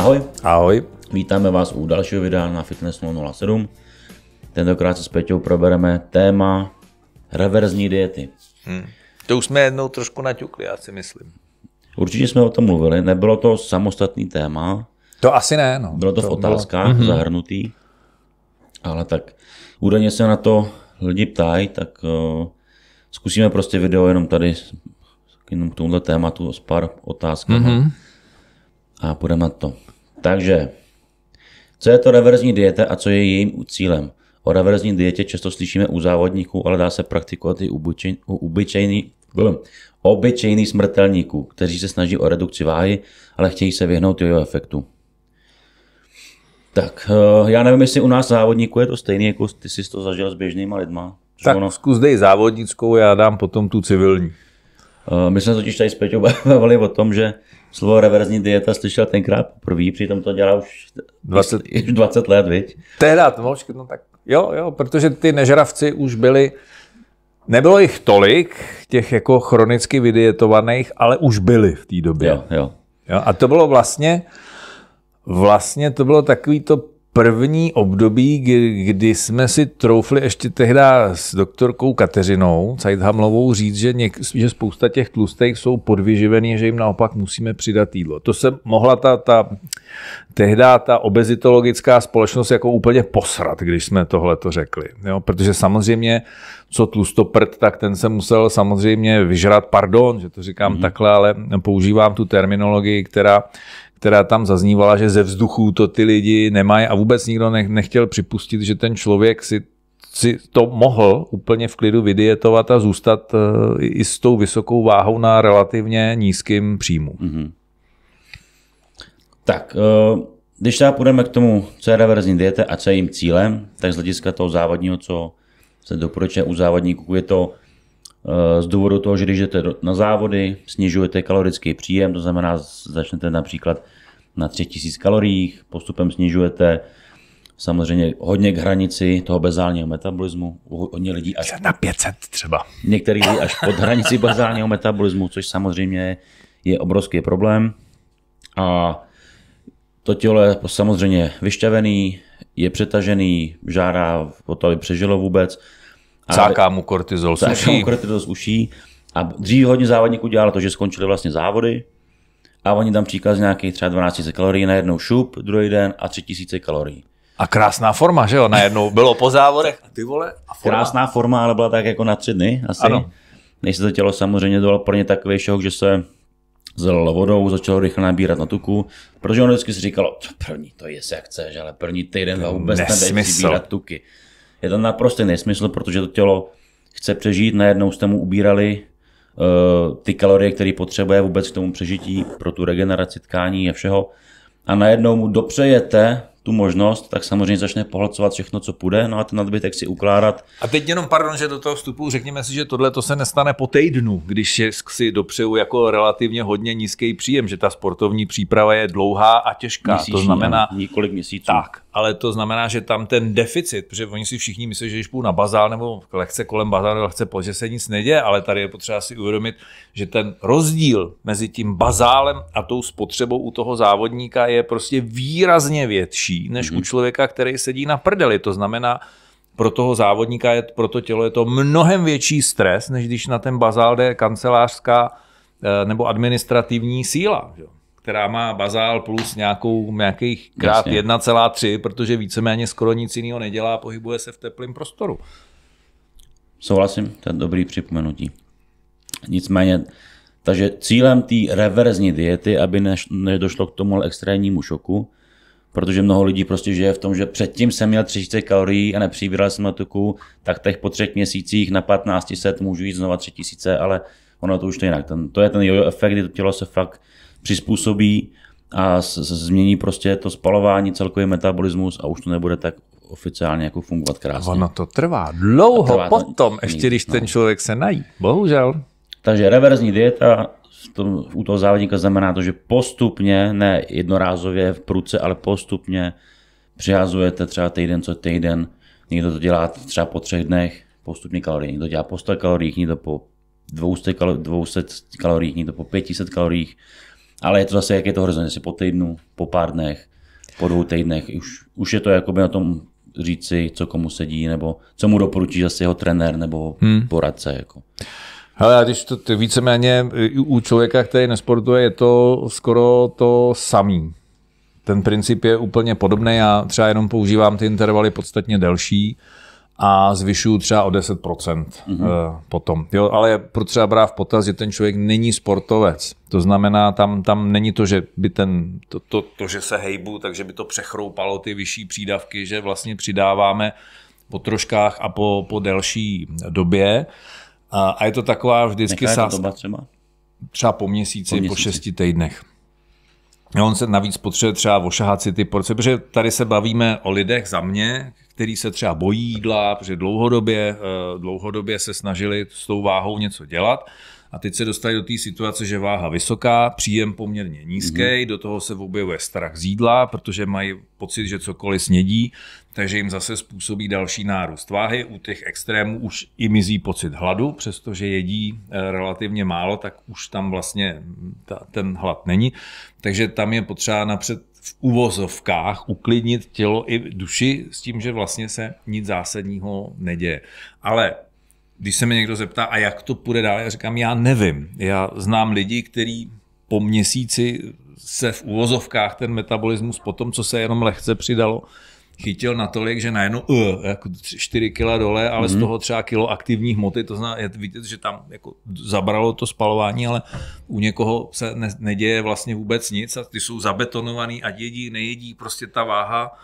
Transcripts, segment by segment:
Ahoj. Ahoj. Vítáme vás u dalšího videa na Fitness 007. Tentokrát se s Peťou probereme téma reverzní diety. Hmm. To už jsme jednou trošku naťukli, já si myslím. Určitě jsme o tom mluvili, nebylo to samostatný téma. To asi ne, no. Bylo to, to v otázkách bylo... Mhm. zahrnutý, ale tak údajně se na to lidi ptají, tak uh, zkusíme prostě video jenom tady jenom k tomuto tématu s pár otázkami. Mm-hmm. A půjdeme na to. Takže, co je to reverzní dieta a co je jejím cílem? O reverzní dietě často slyšíme u závodníků, ale dá se praktikovat i u, obyčejných obyčejný, smrtelníků, kteří se snaží o redukci váhy, ale chtějí se vyhnout jeho efektu. Tak, eh, já nevím, jestli u nás závodníků je to stejný, jako ty jsi to zažil s běžnýma lidma. Tak ono... zkus dej závodnickou, já dám potom tu civilní. Eh, my jsme totiž tady s Peťou bavili o tom, že slovo reverzní dieta slyšel tenkrát poprvé, přitom to dělá už 20, už 20 let, viď? to no, no tak jo, jo, protože ty nežravci už byli, nebylo jich tolik, těch jako chronicky vydietovaných, ale už byli v té době. Jo, jo. Jo, a to bylo vlastně, vlastně to bylo takový to první období, kdy, jsme si troufli ještě tehdy s doktorkou Kateřinou Cajthamlovou říct, že, něk, že spousta těch tlustých jsou podvyživený, že jim naopak musíme přidat jídlo. To se mohla ta, ta tehdy ta obezitologická společnost jako úplně posrat, když jsme tohle to řekli. Jo? Protože samozřejmě, co tlustoprt, tak ten se musel samozřejmě vyžrat, pardon, že to říkám mm-hmm. takhle, ale používám tu terminologii, která která tam zaznívala, že ze vzduchu to ty lidi nemají a vůbec nikdo nechtěl připustit, že ten člověk si si to mohl úplně v klidu vydietovat a zůstat eh, i s tou vysokou váhou na relativně nízkým příjmu. Mm-hmm. Tak, eh, když teda půjdeme k tomu, co je reverzní dieta a co je jejím cílem, tak z hlediska toho závodního, co se doporučuje u závodníků, je to eh, z důvodu toho, že když jdete na závody, snižujete kalorický příjem, to znamená, začnete například na 3000 kaloriích, postupem snižujete samozřejmě hodně k hranici toho bezálního metabolismu, hodně lidí až... Na 500 třeba. Některých lidí až pod hranici bezálního metabolismu, což samozřejmě je obrovský problém. A to tělo je samozřejmě vyšťavený, je přetažený, žárá o to, aby přežilo vůbec. A cáká mu kortizol z uší. mu kortizol z uší. A dřív hodně závodníků dělalo to, že skončili vlastně závody, a oni tam příkaz nějakých třeba 12 000 kalorií na jednou šup, druhý den a 3000 kalorií. A krásná forma, že jo, najednou bylo po závodech. A ty vole, a forma. Krásná forma, ale byla tak jako na tři dny asi. Ano. Než se to tělo samozřejmě dalo pro ně takový šok, že se zalilo vodou, začalo rychle nabírat na tuku, protože ono vždycky si říkalo, první to je se jak že ale první týden to vůbec nesmysl. přibírat tuky. Je to naprostý nesmysl, protože to tělo chce přežít, najednou jste mu ubírali Eh, ty kalorie, které potřebuje vůbec k tomu přežití, pro tu regeneraci tkání a všeho. A najednou mu dopřejete tu možnost, tak samozřejmě začne pohlcovat všechno, co půjde, no a ten nadbytek si ukládat. A teď jenom, pardon, že do toho vstupu řekněme si, že tohle to se nestane po týdnu, když si dopřeju jako relativně hodně nízký příjem, že ta sportovní příprava je dlouhá a těžká. Měsíční, to znamená ne, několik měsíců. Tak, ale to znamená, že tam ten deficit, protože oni si všichni myslí, že když půjdu na bazál nebo lehce kolem bazálu, nebo lehce pozdě se nic neděje, ale tady je potřeba si uvědomit, že ten rozdíl mezi tím bazálem a tou spotřebou u toho závodníka je prostě výrazně větší nižší než mm-hmm. u mhm. člověka, který sedí na prdeli. To znamená, pro toho závodníka, je, pro to tělo je to mnohem větší stres, než když na ten bazál jde kancelářská eh, nebo administrativní síla, že? která má bazál plus nějakou, nějakých krát 1,3, protože víceméně skoro nic jiného nedělá, pohybuje se v teplém prostoru. Souhlasím, to je dobrý připomenutí. Nicméně, takže cílem té reverzní diety, aby nedošlo k tomu extrémnímu šoku, protože mnoho lidí prostě žije v tom, že předtím jsem měl 3000 kalorií a nepřibíral jsem na tuku, tak teď po třech měsících na 1500 můžu jít znova 3000, ale ono to už to jinak. Ten, to je ten jojo efekt, kdy to tělo se fakt přizpůsobí a z, z, změní prostě to spalování, celkový metabolismus a už to nebude tak oficiálně jako fungovat krásně. Ono to trvá dlouho trvá potom, to, ještě když no. ten člověk se nají. Bohužel. Takže reverzní dieta v tom, u toho závodníka znamená to, že postupně, ne jednorázově v pruce, ale postupně přihazujete třeba týden co týden. Někdo to dělá třeba po třech dnech postupně kalorii. Někdo dělá po 100 kaloriích, někdo po 200, kal- 200 kaloriích, někdo po 500 kaloriích. Ale je to zase, jak je to hrozně, jestli po týdnu, po pár dnech, po dvou týdnech. Už, už je to jakoby na tom říci, co komu sedí, nebo co mu doporučí zase jeho trenér nebo hmm. poradce. Jako. Ale když to ty víceméně e, u člověka, který nesportuje, je to skoro to samý. Ten princip je úplně podobný, já třeba jenom používám ty intervaly podstatně delší a zvyšuju třeba o 10% mm-hmm. E, potom. Jo, ale je potřeba brát v potaz, že ten člověk není sportovec. To znamená, tam, tam není to, že by ten, to, to, to, že se hejbu, takže by to přechroupalo ty vyšší přídavky, že vlastně přidáváme po troškách a po, po delší době. A, a je to taková vždycky sázka. třeba? třeba po měsíci, po, měsíci. po šesti týdnech. On se navíc potřebuje třeba ošahat si ty porce, protože tady se bavíme o lidech za mě, který se třeba bojí jídla, protože dlouhodobě, eh, dlouhodobě se snažili s tou váhou něco dělat. A teď se dostali do té situace, že váha vysoká, příjem poměrně nízký, mm-hmm. do toho se objevuje strach z jídla, protože mají pocit, že cokoliv snědí, takže jim zase způsobí další nárůst váhy. U těch extrémů už i mizí pocit hladu, přestože jedí eh, relativně málo, tak už tam vlastně ta, ten hlad není. Takže tam je potřeba napřed v uvozovkách uklidnit tělo i duši s tím, že vlastně se nic zásadního neděje. Ale když se mě někdo zeptá, a jak to půjde dál, já říkám, já nevím. Já znám lidi, kteří po měsíci se v uvozovkách ten metabolismus po tom, co se jenom lehce přidalo, chytil natolik, že najednou uh, jako 4 kila dole, ale mm-hmm. z mhm. toho třeba kilo aktivní hmoty, to znamená, vidět, že tam jako zabralo to spalování, ale u někoho se ne, neděje vlastně vůbec nic a ty jsou zabetonovaný a jedí, nejedí, prostě ta váha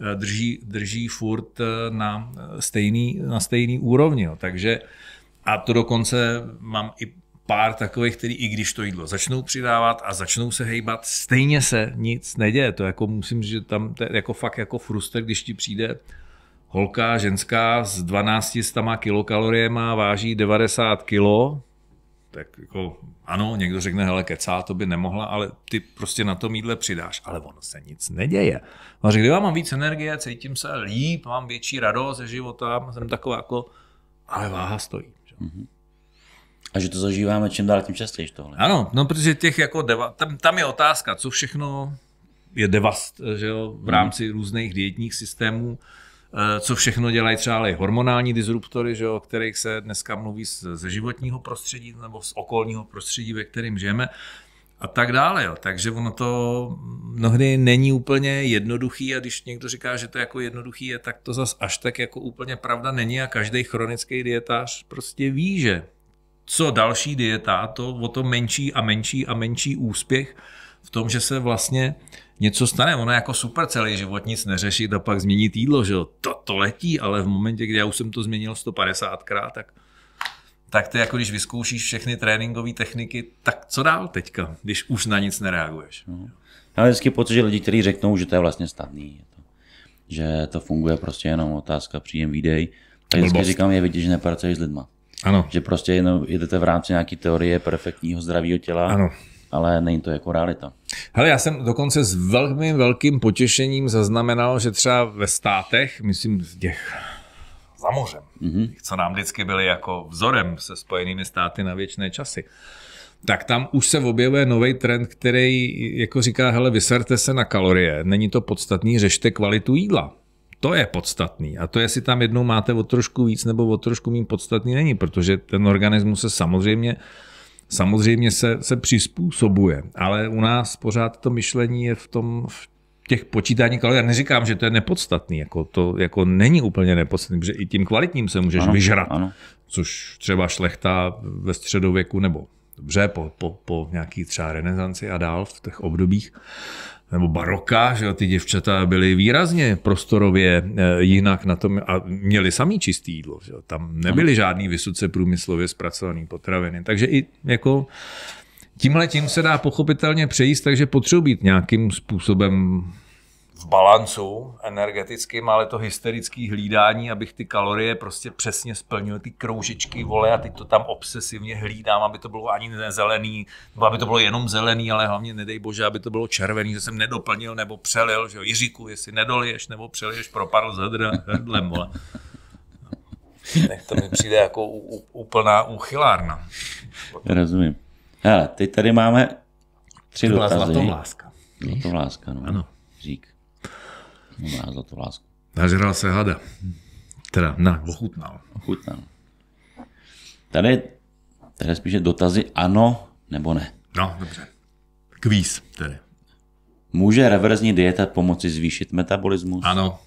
eh, drží, drží furt eh, na eh, stejný, na stejný úrovni. Jo. Takže a to dokonce mám i pár takových, který i když to jídlo začnou přidávat a začnou se hejbat, stejně se nic neděje. To jako musím říct, že tam to je jako fakt jako fruster, když ti přijde holka, ženská s 1200 kilokalorie má váží 90 kilo, tak jako ano, někdo řekne, hele, kecá, to by nemohla, ale ty prostě na tom jídle přidáš, ale ono se nic neděje. A řekl, já mám víc energie, cítím se líp, mám větší radost ze života, jsem taková jako, ale váha stojí. Že? Mm-hmm. A že to zažíváme čím dál tím častěji tohle. Ano, no protože těch jako deva, tam, tam je otázka, co všechno je devast, že jo, v hmm. rámci hmm. různých dietních systémů, eh, co všechno dělají třeba ale hormonální disruptory, že jo, o kterých se dneska mluví ze životního prostředí nebo z okolního prostředí, ve kterém žijeme a tak dále. Jo. Takže ono to mnohdy není úplně jednoduchý a když někdo říká, že to jako jednoduchý je, tak to zas až tak jako úplně pravda není a každý chronický dietář prostě ví, že co další dieta, to o to menší a menší a menší úspěch v tom, že se vlastně něco stane. Ono je jako super celý život nic neřešit a pak změnit jídlo, že To, to letí, ale v momentě, kdy já už jsem to změnil 150krát, tak tak ty jako když vyzkoušíš všechny tréninkové techniky, tak co dál teďka, když už na nic nereaguješ? No. Já mám vždycky pocit, že lidi, kteří řeknou, že to je vlastně snadný, že to funguje prostě jenom otázka příjem výdej, tak vždycky říkám, je vidět, že nepracuješ s lidma. Ano. Že prostě jenom jedete v rámci nějaké teorie perfektního zdravího těla. Ano ale není to jako realita. Hele, já jsem dokonce s velmi velkým potěšením zaznamenal, že třeba ve státech, myslím z těch za mořem, mm-hmm. těch, co nám vždycky byly jako vzorem se spojenými státy na věčné časy, tak tam už se objevuje nový trend, který jako říká, hele, vyserte se na kalorie, není to podstatný, řešte kvalitu jídla. To je podstatný. A to, jestli tam jednou máte o trošku víc nebo o trošku méně podstatný není, protože ten organismus se samozřejmě samozřejmě se, se přizpůsobuje, ale u nás pořád to myšlení je v tom, v těch počítání kalorií. Já neříkám, že to je nepodstatný, jako to jako není úplně nepodstatný, protože i tím kvalitním se můžeš ano, vyžrat, ano. což třeba šlechta ve středověku nebo dobře, po, po, po nějaký třeba renesanci a dál v těch obdobích, nebo baroka, že jo, ty děvčata byly výrazně prostorově eh, jinak na tom a měli samý čistý jídlo. Že jo. Tam nebyly žádný vysoce průmyslově zpracované potraviny. Takže i jako tímhle tím se dá pochopitelně přejíst, takže potřebují být nějakým způsobem v balancu energetickým, ale to hysterické hlídání, abych ty kalorie prostě přesně splnil, ty kroužičky, vole, a teď to tam obsesivně hlídám, aby to bylo ani nezelený, nebo aby to bylo jenom zelený, ale hlavně nedej bože, aby to bylo červený, že jsem nedoplnil nebo přelil, že jo, Jiříku, jestli nedoliješ nebo přeliješ, propadl za hrdlem, vole. Nech to mi přijde jako úplná úchylárna. Rozumím. Hele, teď tady máme tři to dotazy. Zlatomláska. láska, no. Ano. Řík. Mám za lásku. Nažral se hada. Teda, na, ochutnal. Ochutnal. Tady, tady spíše dotazy ano nebo ne. No, dobře. Kvíz tedy. Může reverzní dieta pomoci zvýšit metabolismus? Ano.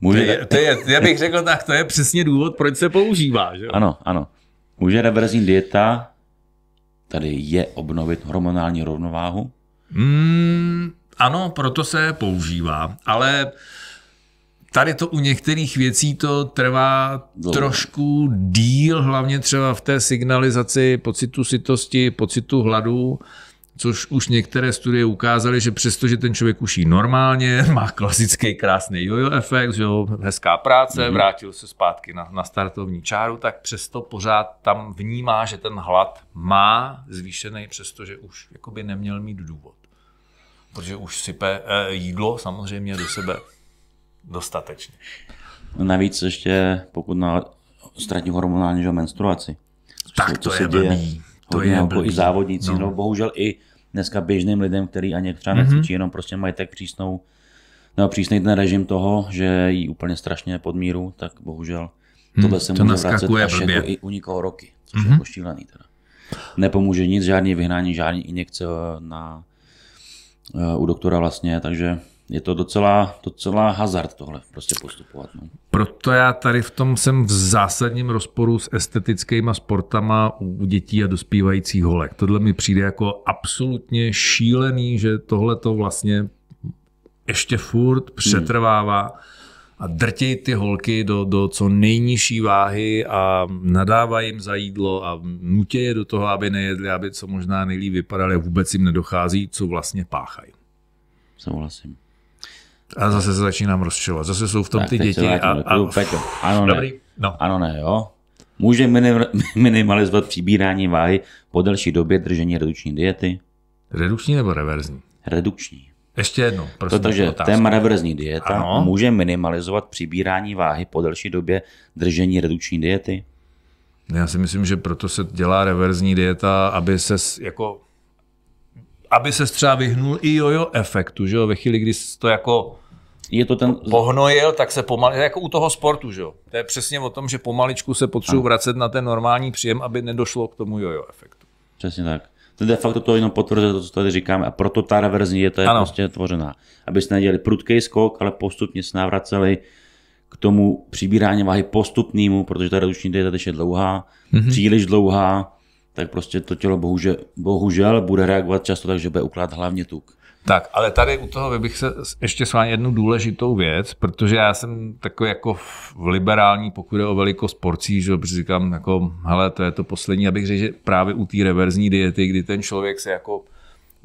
Může... To je, to je, já bych řekl tak, to je přesně důvod, proč se používá. Že? Ano, ano. Může reverzní dieta tady je obnovit hormonální rovnováhu? Mm, ano, proto se používá, ale tady to u některých věcí to trvá Dlouho. trošku díl, hlavně třeba v té signalizaci pocitu sitosti, pocitu hladu, což už některé studie ukázaly, že přestože ten člověk uší normálně, má klasický krásný jojo efekt, že jo, hezká práce, mm-hmm. vrátil se zpátky na, na startovní čáru, tak přesto pořád tam vnímá, že ten hlad má zvýšený, přestože už jakoby neměl mít důvod protože už sype eh, jídlo samozřejmě do sebe dostatečně. No navíc ještě, pokud na, ztratí hormonální menstruaci. Tak to, to je blbý. To je jako blbý. I závodníci, no. no bohužel i dneska běžným lidem, který ani třeba mm-hmm. jenom prostě mají tak přísnou, no, přísný ten režim toho, že jí úplně strašně podmíru, tak bohužel hmm, tohle se to může vracet až jako i u nikoho roky, což mm-hmm. je jako mhm. šílený teda. Nepomůže nic, žádný vyhnání, žádný injekce eh, na u doktora vlastně, takže je to docela, docela hazard tohle prostě postupovat. No. Proto já tady v tom jsem v zásadním rozporu s estetickými sportama u dětí a dospívajících holek. Tohle mi přijde jako absolutně šílený, že tohle to vlastně ještě furt hmm. přetrvává. Hmm a drtějí ty holky do, do co nejnižší váhy a nadávají jim za jídlo a nutě je do toho, aby nejedli, aby co možná nejlíp vypadali a vůbec jim nedochází, co vlastně páchají. Souhlasím. A zase se začínám rozčovat. Zase jsou v tom tak, ty děti. A, a, a, Peťo, ano, dobrý. Ne. No. ano ne, jo. Může minimalizovat přibírání váhy po delší době držení redukční diety? Redukční nebo reverzní? Redukční. Ještě jedno, prosím. Protože ten reverzní dieta ano. může minimalizovat přibírání váhy po delší době držení redukční diety? Já si myslím, že proto se dělá reverzní dieta, aby se jako aby se třeba vyhnul i jojo efektu, že jo? Ve chvíli, kdy to jako je to ten... pohnojil, tak se pomalu, jako u toho sportu, že jo? To je přesně o tom, že pomaličku se potřebuji vracet na ten normální příjem, aby nedošlo k tomu jojo efektu. Přesně tak de facto to jenom potvrzuje to, co tady říkáme. A proto ta reverzní dieta je to prostě tvořená. Aby jsme nedělali prudký skok, ale postupně se navraceli k tomu přibírání váhy postupnému, protože ta reduční dieta je dlouhá, mm-hmm. příliš dlouhá, tak prostě to tělo bohužel, bohužel bude reagovat často tak, že bude ukládat hlavně tuk. Tak, ale tady u toho bych se ještě s vámi jednu důležitou věc, protože já jsem takový jako v liberální, pokud je o velikost porcí, že říkám, jako, hele, to je to poslední, abych řekl, že právě u té reverzní diety, kdy ten člověk se jako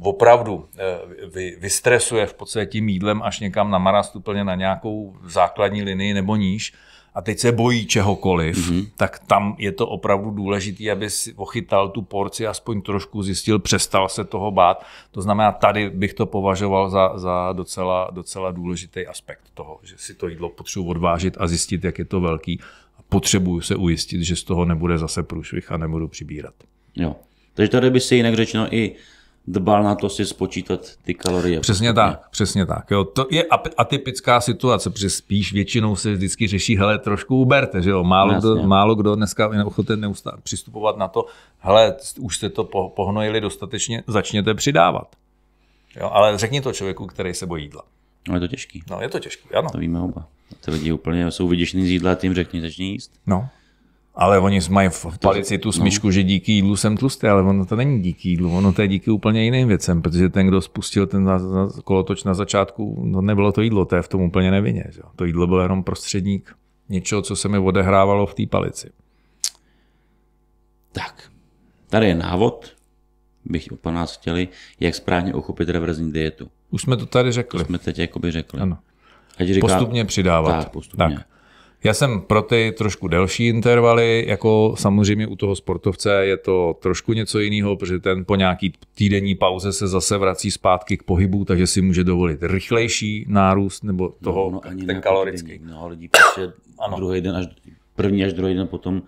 opravdu eh, vy, vystresuje v podstatě tím jídlem až někam na marast úplně na nějakou základní linii nebo níž, a teď se bojí čehokoliv, mm-hmm. tak tam je to opravdu důležité, aby si ochytal tu porci, aspoň trošku zjistil, přestal se toho bát. To znamená, tady bych to považoval za, za docela, docela důležitý aspekt toho, že si to jídlo potřebuji odvážit a zjistit, jak je to velký. A potřebuju se ujistit, že z toho nebude zase průšvih a nebudu přibírat. Jo. Takže tady by si jinak řečeno i dbal na to si spočítat ty kalorie. Přesně postupně. tak, přesně tak. Jo. To je atypická situace, protože spíš většinou se vždycky řeší, hele, trošku uberte, že jo, málo, kdo, málo kdo dneska je neochoten neustá, přistupovat na to, hele, už jste to pohnojili dostatečně, začněte přidávat. Jo, ale řekni to člověku, který se bojí jídla. No je to těžký. No je to těžký, ano. To víme oba. Ty lidi úplně jsou vyděšený z jídla, tím řekni, začni jíst. No. Ale oni mají v palici tu smyšku, no. že díky jídlu jsem tlustý, ale ono to není díky jídlu, ono to je díky úplně jiným věcem, protože ten, kdo spustil ten kolotoč na začátku, no nebylo to jídlo, to je v tom úplně nevině. Že? To jídlo bylo jenom prostředník něčeho, co se mi odehrávalo v té palici. Tak, tady je návod, bych po nás chtěli, jak správně uchopit reverzní dietu. Už jsme to tady řekli. To jsme teď jakoby řekli. Ano. Ať říká, postupně přidávat. Tak, postupně. Tak. Já jsem pro ty trošku delší intervaly, jako samozřejmě u toho sportovce je to trošku něco jiného, protože ten po nějaký týdenní pauze se zase vrací zpátky k pohybu, takže si může dovolit rychlejší nárůst nebo no, toho, no, no, ani ten kalorický. Mnoho lidí prostě ano. druhý den až, první až druhý den potom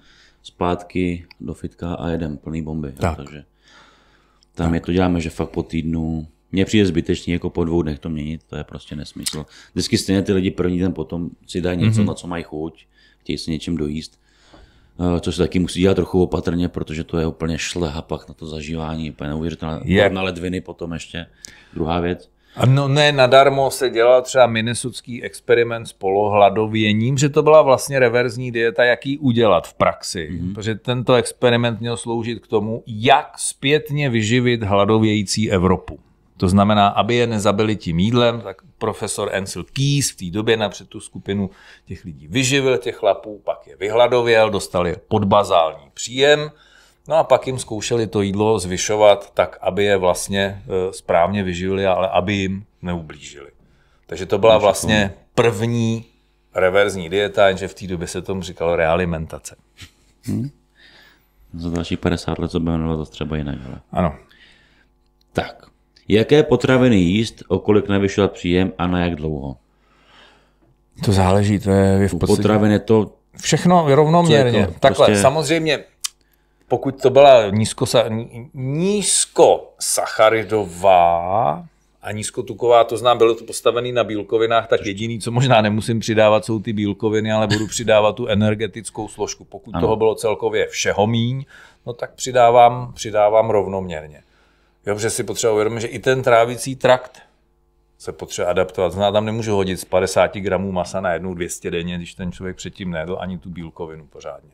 zpátky do fitka a jedem plný bomby. Tak. takže tam tak. je to děláme, že fakt po týdnu mně přijde zbytečný jako po dvou dnech to měnit, to je prostě nesmysl. Vždycky stejně ty lidi první den potom si dají něco, mm-hmm. na co mají chuť, chtějí si něčím dojíst, eh, což se taky musí dělat trochu opatrně, protože to je úplně šleha pak na to zažívání, úplně neuvěřitelné, je... na ledviny potom ještě. Druhá věc. No ne, nadarmo se dělal třeba minnesudský experiment s polohladověním, že to byla vlastně reverzní dieta, jak ji udělat v praxi. Mm-hmm. Protože tento experiment měl sloužit k tomu, jak zpětně vyživit hladovějící Evropu. To znamená, aby je nezabili tím jídlem, tak profesor Ansel Keys v té době napřed tu skupinu těch lidí vyživil, těch chlapů, pak je vyhladověl, dostali podbazální příjem, no a pak jim zkoušeli to jídlo zvyšovat tak, aby je vlastně e, správně vyživili, ale aby jim neublížili. Takže to byla vlastně první reverzní dieta, jenže v té době se tomu říkalo realimentace. Hmm. Za dalších 50 let to bylo třeba jinak. Ale... Ano. Tak, Jaké potraviny jíst, o kolik navyšovat příjem a na jak dlouho? To záleží, to je v podstatě... Potravin je to... Všechno rovnoměrně. To, Takhle, prostě... samozřejmě, pokud to byla nízkosa, nízkosacharidová a nízkotuková, to znám, bylo to postavené na bílkovinách, tak jediný, co možná nemusím přidávat, jsou ty bílkoviny, ale budu přidávat tu energetickou složku. Pokud ano. toho bylo celkově všeho míň, no tak přidávám, přidávám rovnoměrně. Jo, protože si potřeba uvědomit, že i ten trávicí trakt se potřebuje adaptovat. Zná, tam nemůžu hodit z 50 gramů masa na jednou 200 denně, když ten člověk předtím nejedl ani tu bílkovinu pořádně.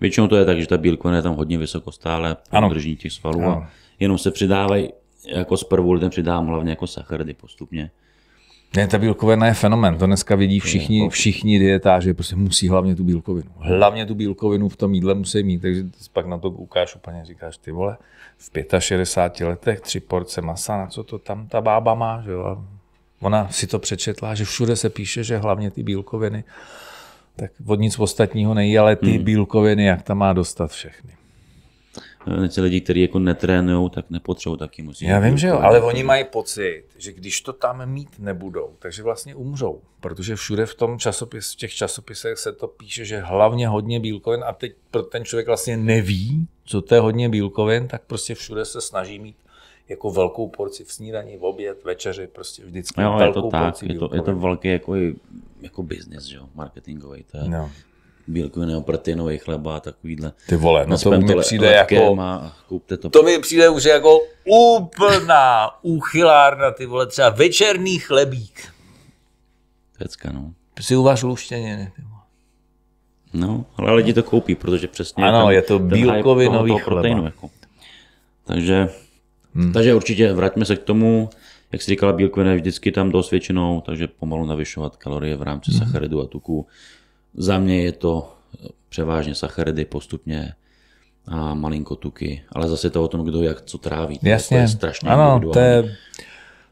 Většinou to je tak, že ta bílkovina je tam hodně vysoko stále po těch svalů ano. a jenom se přidávají, jako s prvou lidem přidávám hlavně jako sacharidy postupně. Ne, ta bílkovina je fenomen, to dneska vidí všichni, jako- všichni dietáři, prostě musí hlavně tu bílkovinu. Hlavně tu bílkovinu v tom jídle musí mít, takže pak na to ukážu, úplně říkáš, ty vole, v 65 letech tři porce masa, na co to tam ta bába má, že jo? Ona si to přečetla, že všude se píše, že hlavně ty bílkoviny, tak od nic ostatního nejí, ale ty hmm. bílkoviny, jak tam má dostat všechny ty lidi, kteří jako netrénují, tak nepotřebují taky musí. Já vím, že jo, ale oni mají pocit, že když to tam mít nebudou, takže vlastně umřou, protože všude v tom časopis, v těch časopisech se to píše, že hlavně hodně bílkovin a teď ten člověk vlastně neví, co to je hodně bílkovin, tak prostě všude se snaží mít jako velkou porci v snídani, v oběd, večeři, prostě vždycky jo, velkou je to tak, porci je to, je to velký jako, jako biznis, jo, marketingový, to je, no bílkovinného proteinový chleba a takovýhle. Ty vole, no to mi přijde jako... A koupte to. To mi přijde už jako úplná úchylárna, ty vole, třeba večerný chlebík. Pecka, no. Si uvaž luštěně, ne? No, ale lidi to koupí, protože přesně... Ano, ten, je to bílkovinový chleba. Proteinu, jako. Takže, hmm. takže určitě vraťme se k tomu, jak jsi říkala, bílkovina je vždycky tam dosvědčenou, takže pomalu navyšovat kalorie v rámci hmm. sacharidu a tuku. Za mě je to eh, převážně sacharidy postupně a malinko tuky, ale zase to o tom, kdo jak co tráví. Jasně, to je strašně ano, to je,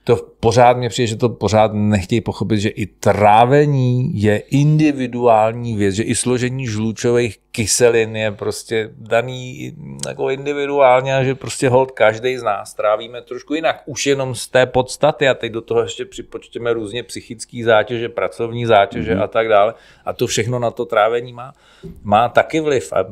to pořád mě přijde, že to pořád nechtějí pochopit, že i trávení je individuální věc, že i složení žlučových kyselin je prostě daný jako individuálně a že prostě hold každý z nás trávíme trošku jinak. Už jenom z té podstaty a teď do toho ještě připočteme různě psychické zátěže, pracovní zátěže mm-hmm. a tak dále. A to všechno na to trávení má, má taky vliv. A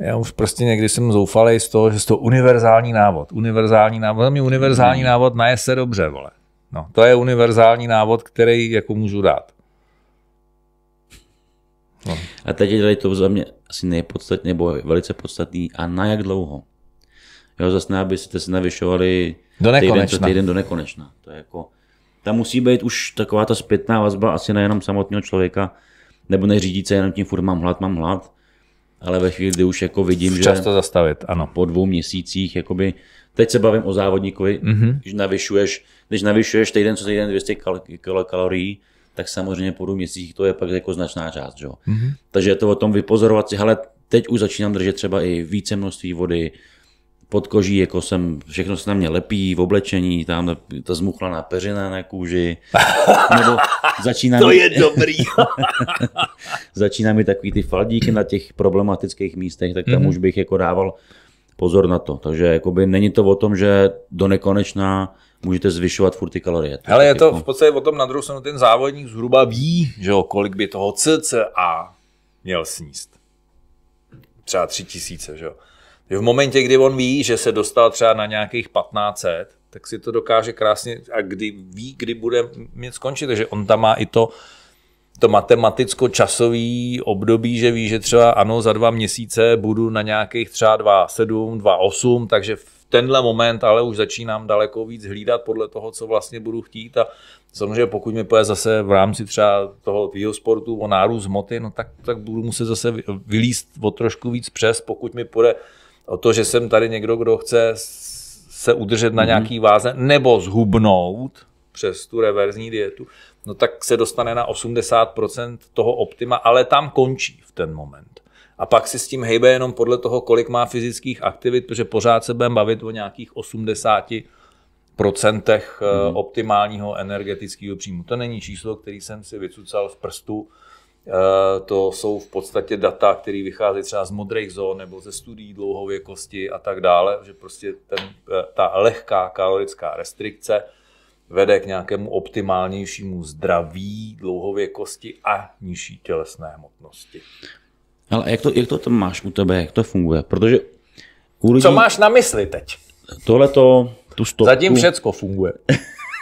já už prostě někdy jsem zoufalý z toho, že je to univerzální návod. Univerzální návod, velmi univerzální hmm. návod, naje se dobře, vole. No, to je univerzální návod, který jako můžu dát. No. A teď je to za mě asi nejpodstatně, nebo velice podstatný, a na jak dlouho? Jo, zase ne, abyste se navyšovali do nekonečna. Týden, co týden do nekonečna. To je jako, tam musí být už taková ta zpětná vazba asi nejenom samotného člověka, nebo neřídit se jenom tím furt mám hlad, mám hlad, ale ve chvíli, kdy už jako vidím, Včas že to zastavit, ano. po dvou měsících, jakoby, teď se bavím o závodníkovi, mm-hmm. když navyšuješ, když navyšuješ týden co týden 200 kal- kalorií, tak samozřejmě po dvou měsících to je pak jako značná část. Že? Mm-hmm. Takže je to o tom vypozorovat si, ale teď už začínám držet třeba i více množství vody, pod koží jako jsem, všechno se na mě lepí, v oblečení, tam ta zmuchlaná peřina na kůži, nebo začíná To mi, je dobrý. začíná mi takový ty faldíky na těch problematických místech, tak tam mm-hmm. už bych jako dával pozor na to. Takže jakoby není to o tom, že do nekonečna můžete zvyšovat furt ty kalorie. Ale je to jako... v podstatě o tom, na druhou stranu ten závodník zhruba ví, že jo, kolik by toho cca měl sníst. Třeba tři tisíce, že jo. V momentě, kdy on ví, že se dostal třeba na nějakých 1500, tak si to dokáže krásně a kdy ví, kdy bude mít skončit. Takže on tam má i to, to matematicko-časový období, že ví, že třeba ano, za dva měsíce budu na nějakých třeba 2,7, 2,8, takže v tenhle moment ale už začínám daleko víc hlídat podle toho, co vlastně budu chtít a samozřejmě pokud mi poje zase v rámci třeba toho tvýho sportu o nárůst hmoty, no tak, tak budu muset zase vylíst o trošku víc přes, pokud mi půjde o to, že jsem tady někdo, kdo chce se udržet na mhm. nějaký váze nebo zhubnout přes tu reverzní dietu, no tak se dostane na 80% toho optima, ale tam končí v ten moment. A pak si s tím hejbe jenom podle toho, kolik má fyzických aktivit, protože pořád se budeme bavit o nějakých 80 procentech hmm. optimálního energetického příjmu. To není číslo, který jsem si vycucal v prstu Eh, to jsou v podstatě data, které vycházejí třeba z modrých zón nebo ze studií dlouhověkosti a tak dále, že prostě ten, eh, ta lehká kalorická restrikce vede k nějakému optimálnějšímu zdraví, dlouhověkosti a nižší tělesné hmotnosti. Ale jak to, jak to tam máš u tebe, jak to funguje? Protože u lidí... Co máš na mysli teď? Tohle to, tu stopku... Zatím všecko funguje.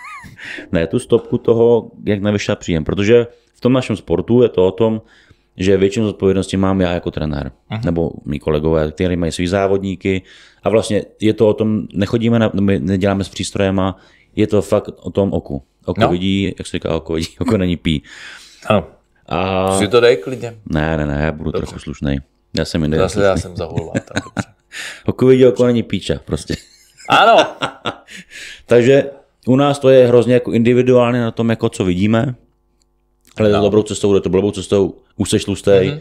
ne, tu stopku toho, jak nevyšla příjem, protože v tom našem sportu je to o tom, že většinu zodpovědnosti mám já jako trenér, Aha. Mhm. nebo mý kolegové, kteří mají svý závodníky. A vlastně je to o tom, nechodíme, na, my neděláme s přístrojem, je to fakt o tom oku. Oko no. vidí, jak se říká, oko vidí, oko není pí. A... Si to dej klidně. Ne, ne, ne, já budu Dobře. trochu slušný. Já jsem jinde. Zase já jsem zaholovat. oko vidí, oko není píča, prostě. Ano. Takže u nás to je hrozně jako individuálně na tom, jako co vidíme, ale no. dobrou cestou, jde to blbou cestou, už seš tlustej, mm-hmm.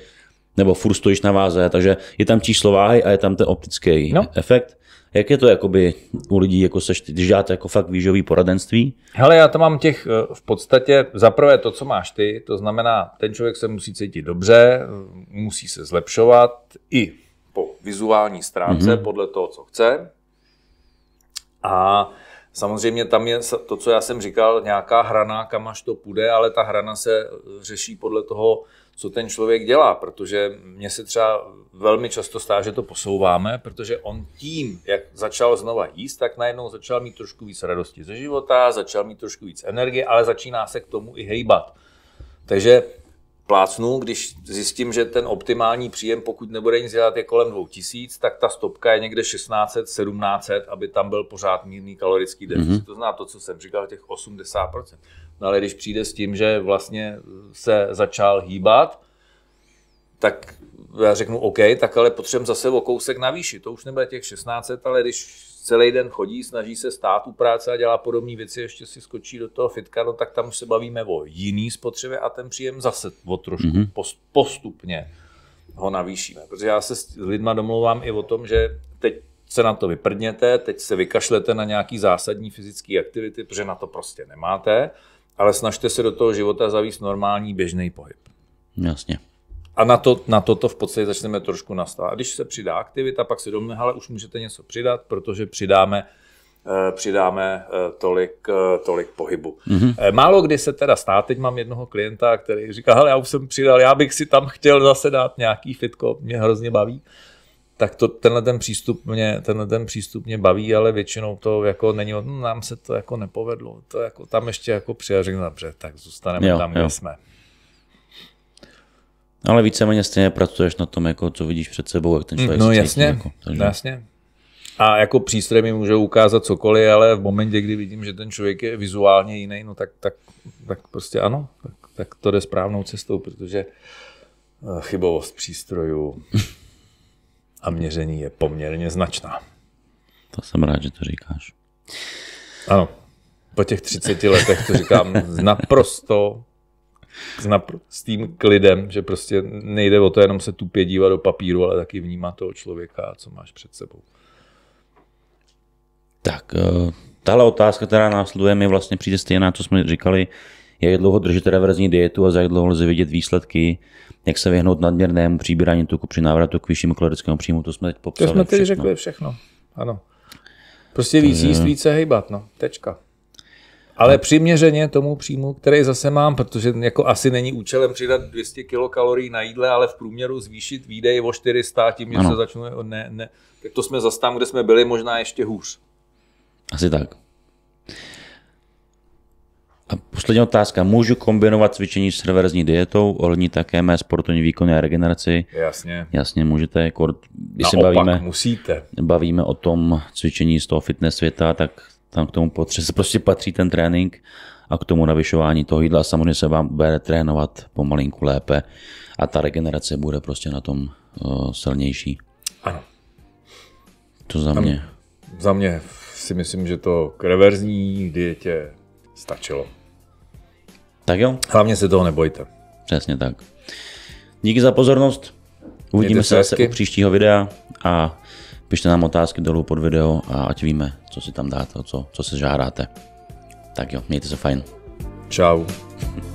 nebo furt stojíš na váze, takže je tam číslo váhy a je tam ten optický no. efekt. Jak je to jakoby u lidí, jako seš, když děláte jako fakt výživový poradenství? Hele, já to mám těch eh, v podstatě, zaprvé to, co máš ty, to znamená, ten člověk se musí cítit dobře, eh, musí se zlepšovat i po vizuální stránce mm-hmm. podle toho, co chce. A Samozřejmě tam je to, co já jsem říkal, nějaká hrana, kam až to půjde, ale ta hrana se řeší podle toho, co ten člověk dělá, protože mně se třeba velmi často stá, že to posouváme, protože on tím, jak začal znova jíst, tak najednou začal mít trošku víc radosti ze života, začal mít trošku víc energie, ale začíná se k tomu i hejbat. Takže plácnu, když zjistím, že ten optimální příjem, pokud nebude nic dělat, je kolem 2000, tak ta stopka je někde 1600, 1700, aby tam byl pořád mírný kalorický deficit. Mm-hmm. To zná to, co jsem říkal, těch 80%. No ale když přijde s tím, že vlastně se začal hýbat, tak já řeknu OK, tak ale potřebujeme zase o kousek navýšit. To už nebude těch 1600, ale když celý den chodí, snaží se stát u práce a dělá podobné věci, ještě si skočí do toho fitka, no tak tam už se bavíme o jiný spotřebě a ten příjem zase o trošku mm-hmm. postupně ho navýšíme. Protože já se s lidma domlouvám i o tom, že teď se na to vyprdněte, teď se vykašlete na nějaký zásadní fyzické aktivity, protože na to prostě nemáte, ale snažte se do toho života zavíst normální běžný pohyb. Jasně. A na to, na to, to v podstatě začneme trošku nastavit. A když se přidá aktivita, pak si domne, ale už můžete něco přidat, protože přidáme eh, přidáme eh, tolik, eh, tolik pohybu. Mm-hmm. Málo kdy se teda stá, teď mám jednoho klienta, který říká, hele, já už jsem přidal, já bych si tam chtěl zase dát nějaký fitko, mě hrozně baví. Tak to, tenhle, ten přístup mě, tenhle ten přístup mě baví, ale většinou to jako není, no, nám se to jako nepovedlo, to jako tam ještě jako přijařím dobře, tak zůstaneme jo, tam, jo. kde jsme. Ale víceméně stejně pracuješ na tom, jako co vidíš před sebou, jak ten člověk No jasně, cítí, jako, takže... jasně. A jako přístroj mi může ukázat cokoliv, ale v momentě, kdy vidím, že ten člověk je vizuálně jiný, no tak, tak, tak prostě ano, tak, tak to jde správnou cestou, protože eh, chybovost přístrojů a měření je poměrně značná. To jsem rád, že to říkáš. Ano, po těch 30 letech to říkám naprosto s tím klidem, že prostě nejde o to jenom se tupě dívat do papíru, ale taky vnímat toho člověka co máš před sebou. Tak, eh, tahle otázka, která následuje, mi vlastně přijde stejná, co jsme říkali, jak dlouho držet reverzní dietu a za jak dlouho lze vidět výsledky, jak se vyhnout nadměrnému příbírání tuku při návratu k vyššímu kalorickému příjmu, to jsme teď popsali. To jsme teď všechno. řekli všechno, ano. Prostě víc jíst, více hejbat, no, tečka. Ale přiměřeně tomu příjmu, který zase mám, protože jako asi není účelem přidat 200 kilokalorií na jídle, ale v průměru zvýšit výdej o 400, tím, že se začnu, ne, ne, tak to jsme zase tam, kde jsme byli, možná ještě hůř. Asi tak. A poslední otázka. Můžu kombinovat cvičení s reverzní dietou, ohledně také mé sportovní výkony a regeneraci? Jasně. Jasně, můžete. Jako, když se bavíme, musíte. bavíme o tom cvičení z toho fitness světa, tak tam k tomu potřebuje, prostě patří ten trénink a k tomu navyšování toho jídla. Samozřejmě se vám bude trénovat pomalinku lépe a ta regenerace bude prostě na tom uh, silnější. Ano. To za mě. Ano. za mě si myslím, že to k reverzní dietě stačilo. Tak jo. Hlavně se toho nebojte. Přesně tak. Díky za pozornost. Uvidíme se zase u příštího videa a Pište nám otázky dolů pod video a ať víme, co si tam dáte, co, co se žádáte. Tak jo, mějte se fajn. Ciao.